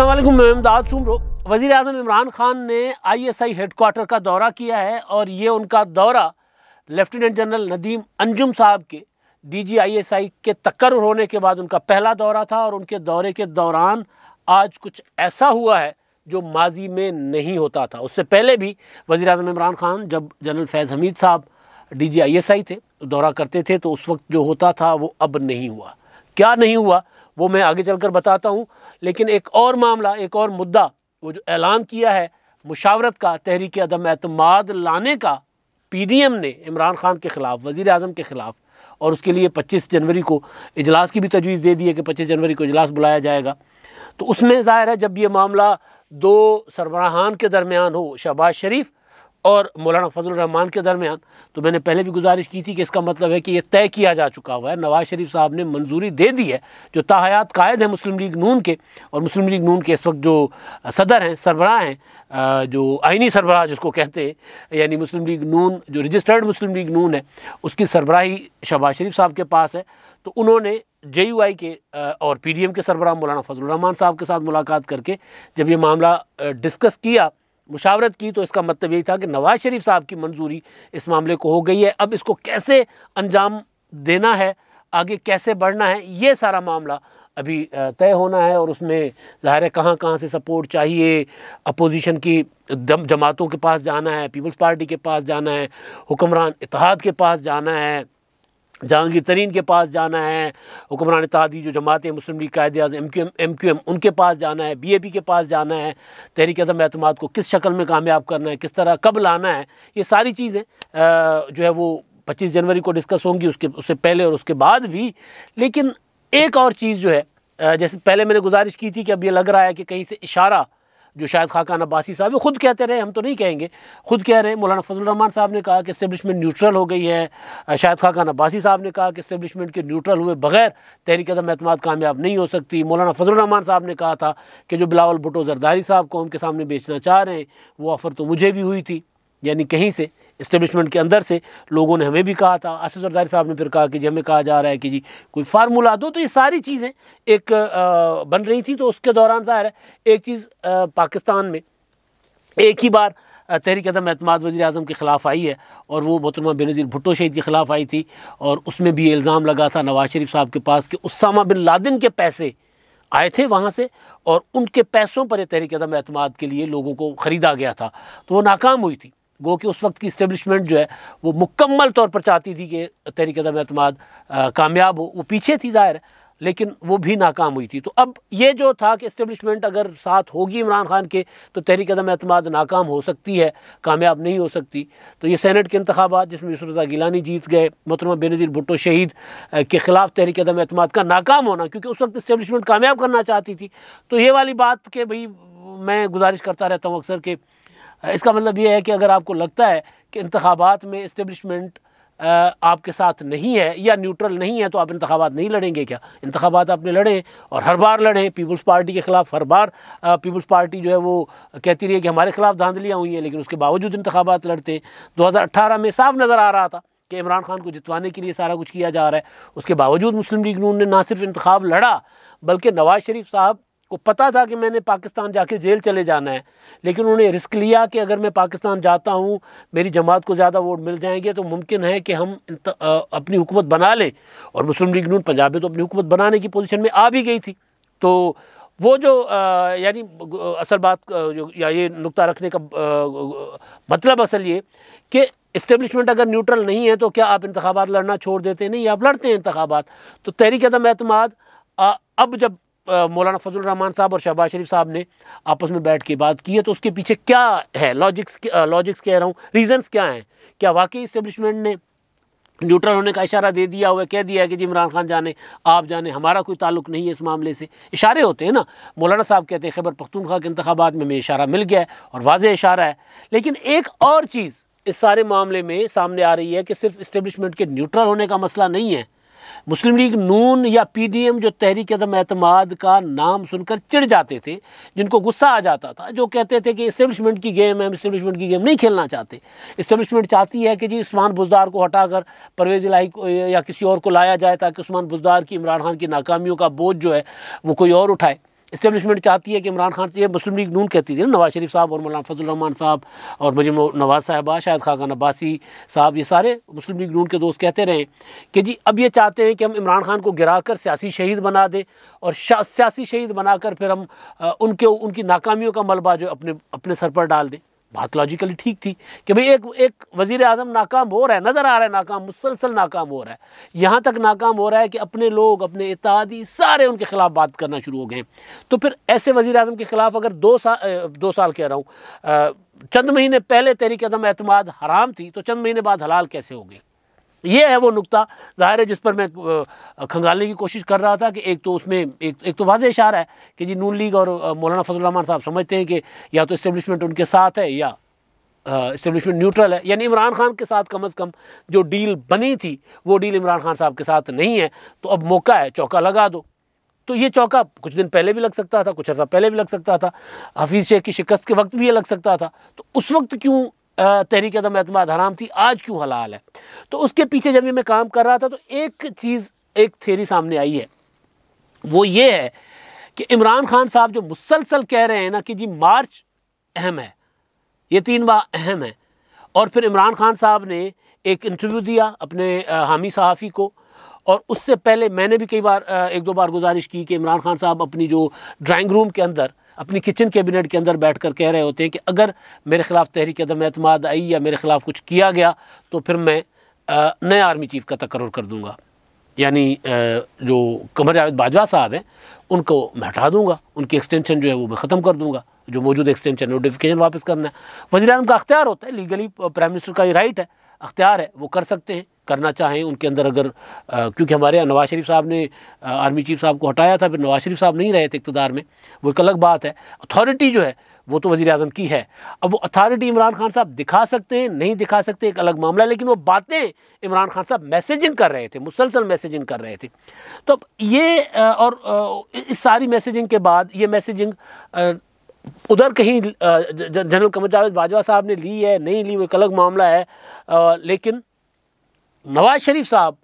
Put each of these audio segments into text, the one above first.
असलम मैं अहमदाद सुमरो वज़ी अजम इमरान ख़ान ने आई एस आई हेडकोार्टर का दौरा किया है और ये उनका दौरा लेफ्टिनेंट जनरल नदीम अंजुम साहब के डी जी आई एस आई के तकर होने के बाद उनका पहला दौरा था और उनके दौरे के दौरान आज कुछ ऐसा हुआ है जो माजी में नहीं होता था उससे पहले भी वज़ी अजम इमरान ख़ान जब जनरल फैज़ हमीद साहब डी जी आई एस आई थे दौरा करते थे तो उस वक्त जो होता था वो अब नहीं हुआ क्या नहीं हुआ वो मैं आगे चलकर बताता हूँ लेकिन एक और मामला एक और मुद्दा वो जो ऐलान किया है मुशावरत का तहरीक अदम अतमाद लाने का पी डी एम ने इमरान खान के ख़िलाफ़ वज़ी अजम के ख़िलाफ़ और उसके लिए पच्चीस जनवरी को इजलास की भी तजवीज़ दे दी है कि पच्चीस जनवरी को इजलास बुलाया जाएगा तो उसमें ज़ाहिर है जब ये मामला दो सरबराहान के दरमियान हो शहबाज शरीफ और मौलाना फजल रहमान के दरमियान तो मैंने पहले भी गुजारिश की थी कि इसका मतलब है कि यह तय किया जा चुका हुआ है नवाज़ शरीफ साहब ने मंजूरी दे दी है जो ताहयात कायद हैं मुस्लिम लीग नून के और मुस्लिम लीग नून के इस वक्त जो सदर हैं सरबराह हैं जो आइनी सरबराह जिसको कहते हैं यानी मुस्लिम लीग नून जो रजिस्टर्ड मुस्लिम लीग नून है उसकी सरबराही शहबाज शरीफ साहब के पास है तो उन्होंने जे यू आई के और पी डी एम के सरबराह मौलाना फजल रहमान साहब के साथ मुलाकात करके जब ये मामला डिस्कस किया मुशावरत की तो इसका मतलब यही था कि नवाज शरीफ साहब की मंजूरी इस मामले को हो गई है अब इसको कैसे अंजाम देना है आगे कैसे बढ़ना है ये सारा मामला अभी तय होना है और उसमें ज़ाहिर है कहाँ कहाँ से सपोर्ट चाहिए अपोजिशन की जमातों के पास जाना है पीपल्स पार्टी के पास जाना है हुक्मरान इतिहाद के पास जाना है जहांगीर तरीन के पास जाना है हुक्मरान तहदी जो जमात मुस्लिम League Quaid Azam M Q M M Q M उनके पास जाना है बी ए पी के पास जाना है तहरीक अदम अतमाद को किस शक्ल में कामयाब करना है किस तरह कब लाना है ये सारी चीज़ें जो है वो पच्चीस जनवरी को डिस्कस होंगी उसके उससे पहले और उसके बाद भी लेकिन एक और चीज़ जो है जैसे पहले मैंने गुजारिश की थी कि अब ये लग रहा है कि कहीं से इशारा जो शायद खाकान अब्बासी साहब खुद कहते रहे हम तो नहीं कहेंगे खुद कह रहे हैं मौलाना फजल रहमान साहब ने कहा कि इस्टेबलिशमेंट न्यूट्रल हो गई है शायद खाकान अब्बासी साहब ने कहा कि इस्टेबलिशमेंट के न्यूट्रल हुए बगैर तहरीक अदम अहतमाद कामयाब नहीं हो सकती मौलाना फजल रहमान साहब ने कहा था कि जो बिलावल भुटो जरदारी साहब को उनके सामने बेचना चाह रहे हैं वो ऑफ़र तो मुझे भी हुई थी यानी कहीं से इस्टेब्लिशमेंट के अंदर से लोगों ने हमें भी कहा था आसिफ सरदारी साहब ने फिर कहा कि जी हमें कहा जा रहा है कि जी कोई फार्मूला दो तो ये सारी चीज़ें एक आ, बन रही थी तो उसके दौरान ज़ाहिर है एक चीज़ आ, पाकिस्तान में एक ही बार तहरीक अदम अहतमाद वजी अजम के ख़िलाफ़ आई है और वो मोतरमा बेनज़ीर भुट्टो शहीद के ख़िलाफ़ आई थी और उसमें भी ये इल्ज़ाम लगा था नवाज शरीफ साहब के पास कि उसामा बिन लादिन के पैसे आए थे वहाँ से और उनके पैसों पर यह तहरीक अदम अतमाद के लिए लोगों को ख़रीदा गया था तो वो नाकाम हुई थी गो कि उस वक्त की इस्टेबलिशमेंट जो है वो मुकम्मल तौर पर चाहती थी कि तहरीक दम अतम कामयाब हो वो पीछे थी ज़ाहिर लेकिन वो भी नाकाम हुई थी तो अब ये जो था कि इस्टेबलिशमेंट अगर साथ होगी इमरान खान के तो तहरीक अदम अतम नाकाम हो सकती है कामयाब नहीं हो सकती तो ये सैनट के इंतबात जिसमें यूसरजा गिलानी जीत गए मोहतरमा बेनज़ीर भुट्टो शहीद के ख़िलाफ़ तहरीक अदम अतम का नाकाम होना क्योंकि उस वक्त इस्टेबलिशमेंट कामयाब करना चाहती थी तो ये वाली बात कि भाई मैं गुजारिश करता रहता हूँ अक्सर कि इसका मतलब ये है कि अगर आपको लगता है कि इंतबात में इस्टबलिशमेंट आपके साथ नहीं है या न्यूट्रल नहीं है तो आप इंतबात नहीं लड़ेंगे क्या इंतबात आपने लड़े और हर बार लड़ें पीपल्स पार्टी के ख़िलाफ़ हर बार पीपल्स पार्टी जो है वो कहती रही है कि हमारे ख़िलाफ़ धांधलियाँ हुई हैं लेकिन उसके बावजूद इंतबात लड़ते दो हज़ार अट्ठारह में साफ नज़र आ रहा था कि इमरान खान को जितवाने के लिए सारा कुछ किया जा रहा है उसके बावजूद मुस्लिम लीग नून ने ना सिर्फ इंतखब लड़ा बल्कि नवाज शरीफ साहब को पता था कि मैंने पाकिस्तान जाके जेल चले जाना है लेकिन उन्होंने रिस्क लिया कि अगर मैं पाकिस्तान जाता हूँ मेरी जमात को ज़्यादा वोट मिल जाएंगे तो मुमकिन है कि हम अपनी हुकूमत बना लें और मुस्लिम लीग नून पंजाब में तो अपनी हुकूमत बनाने की पोजीशन में आ भी गई थी तो वो जो यानी असल बात जो या ये नुकता रखने का आ, मतलब असल ये कि इस्टेब्लिशमेंट अगर न्यूट्रल नहीं है तो क्या आप इंतबात लड़ना छोड़ देते हैं नहीं आप लड़ते हैं इंतबात तो तहरीक अदम अतमाद अब जब मौलाना फजल रहमान साहब और शहबाज शरीफ साहब ने आपस में बैठ के बात की है तो उसके पीछे क्या है लॉजिक्स लॉजिक्स कह रहा हूँ रीजंस क्या हैं क्या वाकई इस्टेब्लिशमेंट ने न्यूट्रल होने का इशारा दे दिया हुआ कह दिया है कि जी इमरान खान जाने आप जाने हमारा कोई ताल्लुक नहीं है इस मामले से इशारे होते हैं ना मौलाना साहब कहते हैं खैबर पख्तूनखा के इंतबात में हमें इशारा मिल गया है और वाज इशारा है लेकिन एक और चीज़ इस सारे मामले में सामने आ रही है कि सिर्फ इस्टेब्लिशमेंट के न्यूट्रल होने का मसला नहीं है मुस्लिम लीग नून या पीडीएम जो तहरीक अदम अतमाद का नाम सुनकर चिढ़ जाते थे जिनको गुस्सा आ जाता था जो कहते थे कि इस्टेब्लिशमेंट की गेम है हम इस्टेब्लिशमेंट की गेम नहीं खेलना चाहते इस्टेब्लिशमेंट चाहती है कि जी उस्मान बुजदार को हटाकर परवेज इलाही को या किसी और को लाया जाए ताकि उस्मान बुजदार की इमरान खान की नाकामियों का बोझ जो है वो कोई और उठाए इस्टेबलिशमेंट चाहती है कि इमरान खान ये मुस्लिम लीग नून कहती थी ना नवाज शरीफ साहब और मौलाना फजलरहमान साहब और मुझे नवाज साहबा शाहिद खाकान अब्बासी साहब ये सारे मुस्लिम लीग नून के दोस्त कहते रहे कि जी अब ये चाहते हैं कि हम इमरान खान को गिरा कर सियासी शहीद बना दें और सियासी शहीद बनाकर फिर हम उनके उनकी नाकामियों का मलबा जो अपने अपने सर पर डाल दें बात लॉजिकली ठीक थी कि भाई एक एक वजीर अजम नाकाम हो रहा है नज़र आ रहा है नाकाम मुसलसल नाकाम हो रहा है यहाँ तक नाकाम हो रहा है कि अपने लोग अपने इतिहादी सारे उनके ख़िलाफ़ बात करना शुरू हो गए तो फिर ऐसे वजीर अजम के ख़िलाफ़ अगर दो साल दो साल कह रहा हूँ चंद महीने पहले तेरी अदम एतम हराम थी तो चंद महीने बाद हलाल कैसे हो गई ये है वो नुकता ज़ाहिर है जिस पर मैं खंगालने की कोशिश कर रहा था कि एक तो उसमें एक एक तो वाजह इशारा है कि जी नून लीग और मौलाना फजलरहमान साहब समझते हैं कि या तो इस्टेब्लिशमेंट उनके साथ है या इस्टेब्लिशमेंट न्यूट्रल है यानी इमरान खान के साथ कम अज़ कम जो डील बनी थी वो डील इमरान खान साहब के साथ नहीं है तो अब मौका है चौका लगा दो तो ये चौका कुछ दिन पहले भी लग सकता था कुछ अर्सा पहले भी लग सकता था हफीज़ शेख की शिकस्त के वक्त भी ये लग सकता था तो उस वक्त क्यों तहरीक दम अतमाद हराम थी आज क्यों हलाल है तो उसके पीछे जब ये मैं काम कर रहा था तो एक चीज़ एक थेरी सामने आई है वो ये है कि इमरान खान साहब जो मुसलसल कह रहे हैं ना कि जी मार्च अहम है ये तीन बार अहम है और फिर इमरान खान साहब ने एक इंटरव्यू दिया अपने हामी सहाफ़ी को और उससे पहले मैंने भी कई बार एक दो बार गुजारिश की कि इमरान खान साहब अपनी जो ड्राइंग रूम के अंदर अपनी किचन कैबिनेट के अंदर बैठ कर कह रहे होते हैं कि अगर मेरे ख़िलाफ़ तहरीक अदम अतमाद आई या मेरे ख़िलाफ़ कुछ किया गया तो फिर मैं नए आर्मी चीफ़ का तकर कर दूँगा यानी जो कमर जावेद बाजवा साहब हैं उनको मैं हटा दूंगा उनकी एक्सटेंशन जो है वो मैं ख़त्म कर दूंगा जो मौजूद एक्सटेंशन नोटिफिकेशन वापस करना है वजी का अख्तियार होता है लीगली प्राइम मिनिस्टर का ये राइट है अख्तियार है वो कर सकते हैं करना चाहें उनके अंदर अगर आ, क्योंकि हमारे यहाँ नवाज शरीफ साहब ने आ, आर्मी चीफ साहब को हटाया था फिर नवाज शरीफ साहब नहीं रहे थे इकतदार में वो एक अलग बात है अथॉरिटी जो है वो तो वज़ी अजम की है अब वो अथॉरिटी इमरान खान साहब दिखा सकते हैं नहीं दिखा सकते एक अलग मामला है लेकिन वो बातें इमरान खान साहब मैसेजिंग कर रहे थे मुसलसल मैसेजिंग कर रहे थे तो ये और इस सारी मैसेजिंग के बाद ये मैसेजिंग उधर कहीं जनरल कमर जावेद बाजवा साहब ने ली है नहीं ली वो एक अलग मामला है आ, लेकिन नवाज शरीफ साहब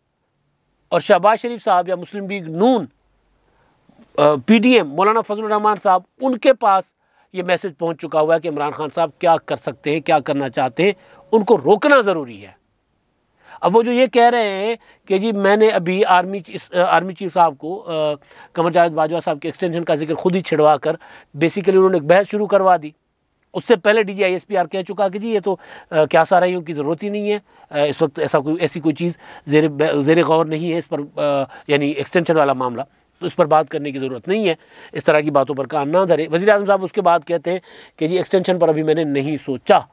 और शहबाज शरीफ साहब या मुस्लिम लीग नून पीडीएम मौलाना फजल रहमान साहब उनके पास ये मैसेज पहुंच चुका हुआ है कि इमरान खान साहब क्या कर सकते हैं क्या करना चाहते हैं उनको रोकना ज़रूरी है अब वो जो ये कह रहे हैं कि जी मैंने अभी आर्मी आर्मी चीफ साहब को कमर जावेद बाजवा साहब के एक्सटेंशन का जिक्र खुद ही छिड़वा कर बेसिकली उन्होंने एक बहस शुरू करवा दी उससे पहले D G I S P R कह चुका कि जी ये तो आ, क्या साराइयों की ज़रूरत ही नहीं है आ, इस वक्त ऐसा कोई ऐसी कोई चीज़ जेर जेर गौर नहीं है इस पर यानी एक्सटेंशन वाला मामला तो इस पर बात करने की ज़रूरत नहीं है इस तरह की बातों पर कान ना धरे वजी अजम साहब उसके बाद कहते हैं कि जी एक्सटेंशन पर अभी मैंने नहीं सोचा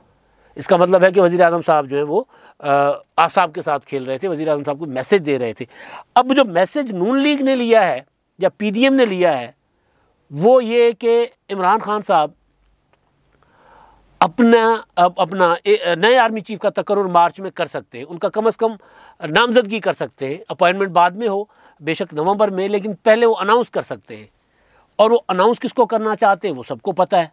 इसका मतलब है कि वज़ी अजम साहब जो है वो आसाब के साथ खेल रहे थे वज़ी अजम साहब को मैसेज दे रहे थे अब जो मैसेज नून लीग ने लिया है या पी डी एम ने लिया है वो ये कि इमरान खान साहब अपना अप, अपना ए, नए आर्मी चीफ का तकर मार्च में कर सकते हैं उनका कम अज़ कम नामजदगी कर सकते हैं अपॉइंटमेंट बाद में हो बेशक नवंबर में लेकिन पहले वो अनाउंस कर सकते हैं और वो अनाउंस किसको करना चाहते हैं वो सबको पता है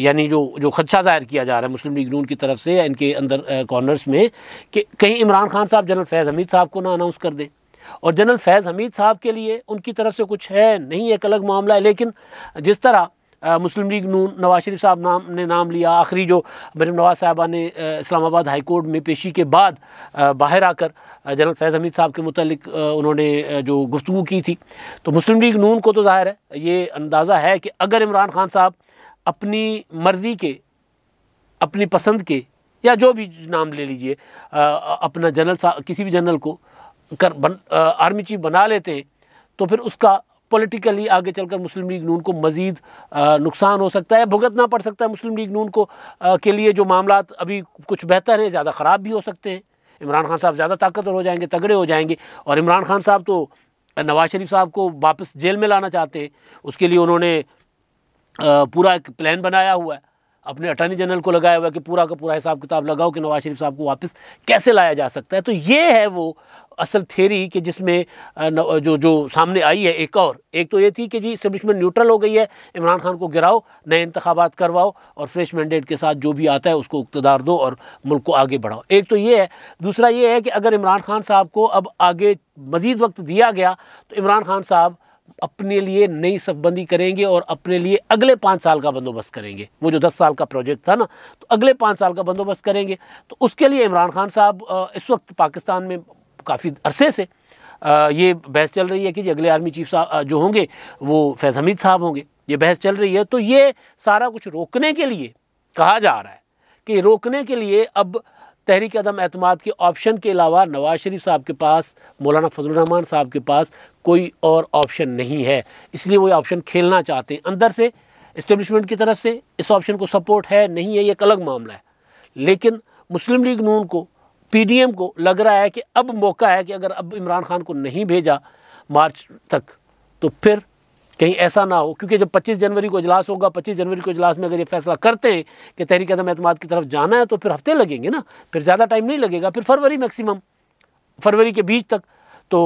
यानी जो जो खदशा जाहिर किया जा रहा है मुस्लिम लीग नून की तरफ से या इनके अंदर कॉर्नर्स में कि कहीं इमरान खान साहब जनरल फैज़ हमीद साहब को ना अनाउंस कर दें और जनरल फैज़ हमीद साहब के लिए उनकी तरफ से कुछ है नहीं एक अलग मामला है लेकिन जिस तरह मुस्लिम लीग नून नवाज शरीफ साहब नाम ने नाम लिया आखिरी जो मरम नवाज साहबा ने इस्लामाबाद हाई कोर्ट में पेशी के बाद बाहर आकर जनरल फैज़ हमीद साहब के मतलब उन्होंने जो गुफ्तु की थी तो मुस्लिम लीग नून को तो जाहिर है ये अंदाज़ा है कि अगर इमरान खान साहब अपनी मर्ज़ी के अपनी पसंद के या जो भी नाम ले लीजिए अपना जनरल किसी भी जनरल को कर बन आर्मी चीफ बना लेते हैं तो फिर उसका पॉलिटिकली आगे चलकर मुस्लिम लीग नून को मज़ीद नुकसान हो सकता है भुगतना पड़ सकता है मुस्लिम लीग नून को आ, के लिए जो मामला अभी कुछ बेहतर हैं ज़्यादा ख़राब भी हो सकते हैं इमरान खान साहब ज़्यादा ताकतवर हो जाएंगे तगड़े हो जाएंगे और इमरान खान साहब तो नवाज शरीफ साहब को वापस जेल में लाना चाहते हैं उसके लिए उन्होंने पूरा एक प्लान बनाया हुआ है अपने अटॉर्नी जनरल को लगाया हुआ है कि पूरा का पूरा हिसाब किताब लगाओ कि नवाज शरीफ साहब को वापस कैसे लाया जा सकता है तो ये है वो असल थेरी कि जिसमें जो जो सामने आई है एक और एक तो ये थी कि जी इस्टेब्लिशमेंट न्यूट्रल हो गई है इमरान खान को गिराओ नए इंतबात करवाओ और फ्रेश मैंडेट के साथ जो भी आता है उसको इकतदार दो और मुल्क को आगे बढ़ाओ एक तो ये है दूसरा ये है कि अगर इमरान खान साहब को अब आगे मज़ीद वक्त दिया गया तो इमरान खान साहब अपने लिए नई सफबंदी करेंगे और अपने लिए अगले पाँच साल का बंदोबस्त करेंगे वो जो दस साल का प्रोजेक्ट था ना तो अगले पाँच साल का बंदोबस्त करेंगे तो उसके लिए इमरान खान साहब इस वक्त पाकिस्तान में काफ़ी अरसे से ये बहस चल रही है कि अगले आर्मी चीफ साहब जो होंगे वो फैज़ हमीद साहब होंगे ये बहस चल रही है तो ये सारा कुछ रोकने के लिए कहा जा रहा है कि रोकने के लिए अब तहरीक अदम अहतम के ऑप्शन के अलावा नवाज शरीफ साहब के पास मौलाना फजल रहमान साहब के पास कोई और ऑप्शन नहीं है इसलिए वो ऑप्शन खेलना चाहते हैं अंदर से इस्टेब्लिशमेंट की तरफ से इस ऑप्शन को सपोर्ट है नहीं है ये एक अलग मामला है लेकिन मुस्लिम लीग नून को एम को लग रहा है कि अब मौका है कि अगर अब इमरान खान को नहीं भेजा मार्च तक तो फिर कहीं ऐसा ना हो क्योंकि जब 25 जनवरी को इजलास होगा 25 जनवरी को इजलास में अगर ये फैसला करते हैं कि तहरीक अदम अहतम की तरफ जाना है तो फिर हफ्ते लगेंगे ना फिर ज़्यादा टाइम नहीं लगेगा फिर फरवरी मैक्सिमम फरवरी के बीच तक तो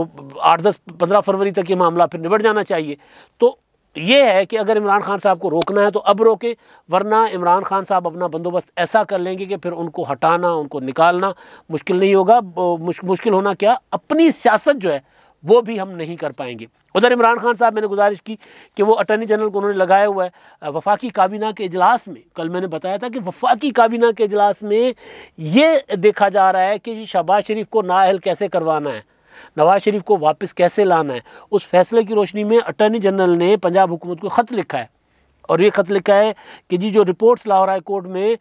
आठ दस पंद्रह फरवरी तक ये मामला फिर निबट जाना चाहिए तो ये है कि अगर इमरान खान साहब को रोकना है तो अब रोके वरना इमरान खान साहब अपना बंदोबस्त ऐसा कर लेंगे कि फिर उनको हटाना उनको निकालना मुश्किल नहीं होगा मुश्किल होना क्या अपनी सियासत जो है वो भी हम नहीं कर पाएंगे उधर इमरान खान साहब मैंने गुजारिश की कि वो अटर्नी जनरल को उन्होंने लगाया हुआ है वफाकी काबीना के इजलास में कल मैंने बताया था कि वफाकी काबीना के इजलास में ये देखा जा रहा है कि शहबाज शरीफ को नाअहल कैसे करवाना है नवाज शरीफ को वापस कैसे लाना है उस फैसले की रोशनी में अटर्नी जनरल ने पंजाब हुकूमत को ख़त लिखा है और ये ख़त लिखा है कि जी जो रिपोर्ट्स लाहौर हाई कोर्ट में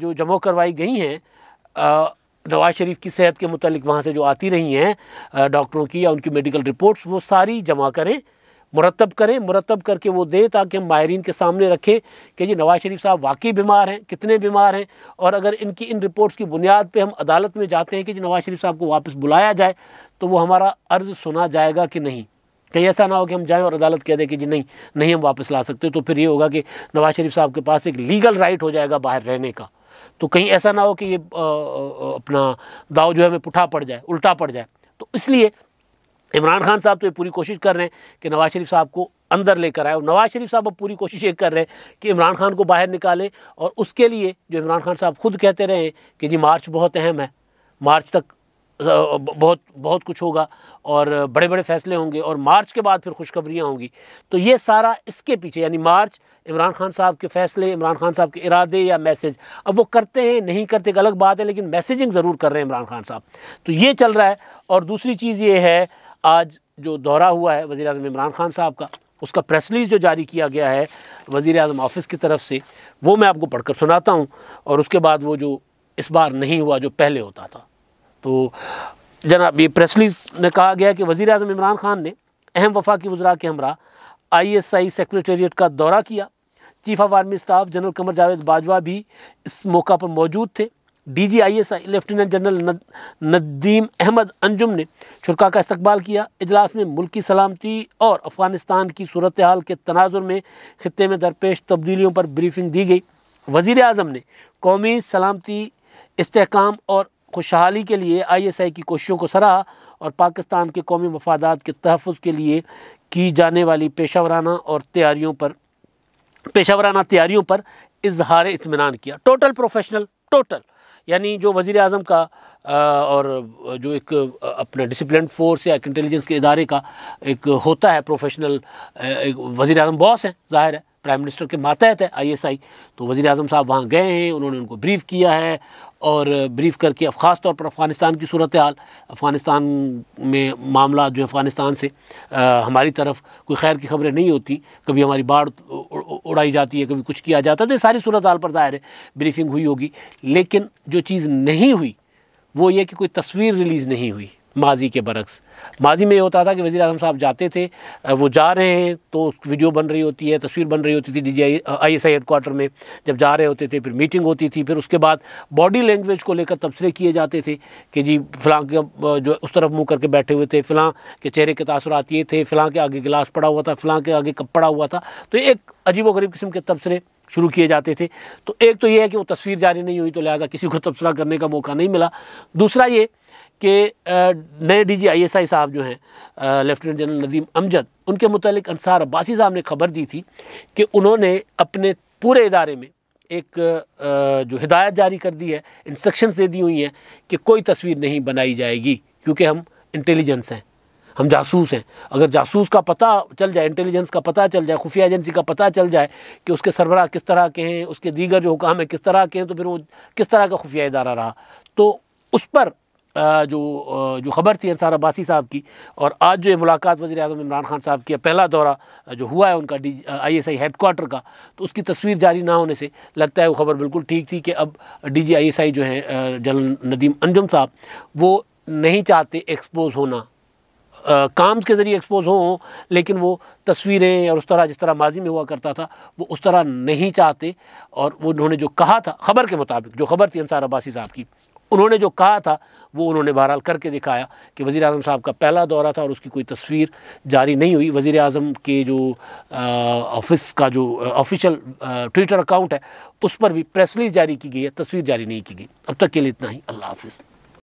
जो जमा करवाई गई हैं नवाज़ शरीफ की सेहत के मतलब वहाँ से जो आती रही हैं डॉक्टरों की या उनकी मेडिकल रिपोर्ट्स वो सारी जमा करें मुरतब करें मुरतब करके वो दें ताकि हम माहरीन के सामने रखें कि जी नवाज़ शरीफ साहब वाकई बीमार हैं कितने बीमार हैं और अगर इनकी इन रिपोर्ट्स की बुनियाद पे हम अदालत में जाते हैं कि जी नवाज़ शरीफ साहब को वापस बुलाया जाए तो वो हमारा अर्ज़ सुना जाएगा कि नहीं कहीं ऐसा ना हो कि हम जाएं और अदालत कह दें कि जी नहीं नहीं हम वापस ला सकते तो फिर ये होगा कि नवाज़ शरीफ साहब के पास एक लीगल राइट हो जाएगा बाहर रहने का तो कहीं ऐसा ना हो कि ये अपना दाव जो है हमें पुठा पड़ जाए उल्टा पड़ जाए तो इसलिए इमरान खान साहब तो ये पूरी कोशिश कर रहे हैं कि नवाज़ शरीफ साहब को अंदर लेकर आए और नवाज़ शरीफ साहब अब पूरी कोशिश ये कर रहे हैं कि इमरान खान को बाहर निकालें और उसके लिए जो इमरान खान साहब खुद कहते रहे हैं कि जी मार्च बहुत अहम है मार्च तक बहुत बहुत कुछ होगा और बड़े बड़े फैसले होंगे और मार्च के बाद फिर खुशखबरियाँ होंगी तो ये सारा इसके पीछे यानी मार्च इमरान खान साहब के फैसले इमरान खान साहब के इरादे या मैसेज अब वो करते हैं नहीं करते एक अलग बात है लेकिन मैसेजिंग ज़रूर कर रहे हैं इमरान खान साहब तो ये चल रहा है और दूसरी चीज़ ये है आज जो दौरा हुआ है वज़ी अजम इमरान खान साहब का उसका प्रेस रिलीज़ जो जारी किया गया है वज़ी अजम ऑफिस की तरफ से वो मैं आपको पढ़कर सुनाता हूँ और उसके बाद वो जो इस बार नहीं हुआ जो पहले होता था तो जनाब ये प्रेस रिलीज में कहा गया कि वज़ी अजम इमरान खान ने अहम वफाकी वजरा के हमरा आई एस आई सेक्रेटेरिएट का दौरा किया chief of army staff general Qamar Javed Bajwa भी इस मौका पर मौजूद थे D G I S I lieutenant general Nadeem Ahmed Anjum ने छुरका का इस्तबाल किया इजलास में मुल्क की सलामती और अफगानिस्तान की सूरत हाल के तनाजुर में खत्े में दरपेश तब्दीलियों पर ब्रीफिंग दी गई वज़ी अजम ने कौमी सलामती इसकाम और खुशहाली के लिए आईएसआई की कोशिशों को सराहा और पाकिस्तान के कौमी मफादात के तहफ़ के लिए की जाने वाली पेशा वराना और तैयारियों पर पेशा वराना तैयारियों पर इजहार इतमान किया टोटल प्रोफेशनल टोटल यानी जो वज़ी अजम का और जो एक अपना डिसिप्लिन फोर्स या इंटेलिजेंस के इदारे का एक होता है प्रोफेशनल एक वज़ी अजम बॉस हैं ज़ाहिर है प्राइम मिनिस्टर के मातहत है आईएसआई तो वज़ी अजम साहब वहाँ गए हैं उन्होंने उनको ब्रीफ किया है और ब्रीफ करके अब ख़ास तौर पर अफ़गानिस्तान की सूरत हाल अफ़गानिस्तान में मामला जो अफ़गानिस्तान से आ, हमारी तरफ कोई खैर की खबरें नहीं होती कभी हमारी बाढ़ उड़ाई जाती है कभी कुछ किया जाता है तो सारी सूरत हाल पर ज़ाहिर है ब्रीफिंग हुई होगी लेकिन जो चीज़ नहीं हुई वो ये कि कोई तस्वीर रिलीज़ नहीं हुई माजी के बरक्स माजी में ये होता था कि वज़ी अजम साहब जाते थे वो जा रहे हैं तो वीडियो बन रही होती है तस्वीर बन रही होती थी D G I I S I headquarter में जब जा रहे होते थे फिर मीटिंग होती थी फिर उसके बाद बॉडी लैंग्वेज को लेकर तबसरे किए जाते थे कि जी फ़लाँ के जो उस तरफ मुँह करके बैठे हुए थे फ़लाँ के चेहरे के तसरत ये थे फ़लाँ के आगे गिलास पड़ा हुआ था फ़लाँ के आगे कप पड़ा हुआ था तो एक अजीब वरीब किस्म के तबसरे शुरू किए जाते थे तो एक तो ये है कि वो तस्वीर जारी नहीं हुई तो लिहाजा किसी को तबसरा करने का मौका नहीं मिला दूसरा ये कि नए डी जी आई एस आई साहब जो हैं लेफ्टिनेंट जनरल नदीम अमजद उनके मुतलिक अंसार अब्बासी साहब ने खबर दी थी कि उन्होंने अपने पूरे इदारे में एक जो हिदायत जारी कर दी है इंस्ट्रक्शंस दे दी हुई हैं कि कोई तस्वीर नहीं बनाई जाएगी क्योंकि हम इंटेलिजेंस हैं हम जासूस हैं अगर जासूस का पता चल जाए इंटेलिजेंस का पता चल जाए खुफिया एजेंसी का पता चल जाए कि उसके सरबरा किस तरह के हैं उसके दीगर जो हुकाम हैं किस तरह के हैं तो फिर वो किस तरह का खुफिया इदारा रहा तो उस पर जो जो खबर थी अंसार अब्बासी साहब की और आज जो ये मुलाकात वजी अजम इमरान खान साहब की पहला दौरा जो हुआ है उनका D I S I headquarter का तो उसकी तस्वीर जारी ना होने से लगता है वो खबर बिल्कुल ठीक थी कि अब डी जी आई एस आई जो हैं जनरल नदीम अंजुम साहब वो नहीं चाहते एक्सपोज होना काम्स के ज़रिए एक्सपोज हों लेकिन वो तस्वीरें और उस तरह जिस तरह माजी में हुआ करता था वो उस तरह नहीं चाहते और वो उन्होंने जो कहा था खबर के मुताबिक जो खबर थी अंसार अब्बासी साहब की उन्होंने जो कहा था वो उन्होंने बहरहाल करके दिखाया कि वज़ी अजम साहब का पहला दौरा था और उसकी कोई तस्वीर जारी नहीं हुई वज़ी अजम के जो ऑफिस का जो ऑफिशियल ट्विटर अकाउंट है उस पर भी प्रेस रिलीज जारी की गई है तस्वीर जारी नहीं की गई अब तक के लिए इतना ही अल्लाह हाफिज़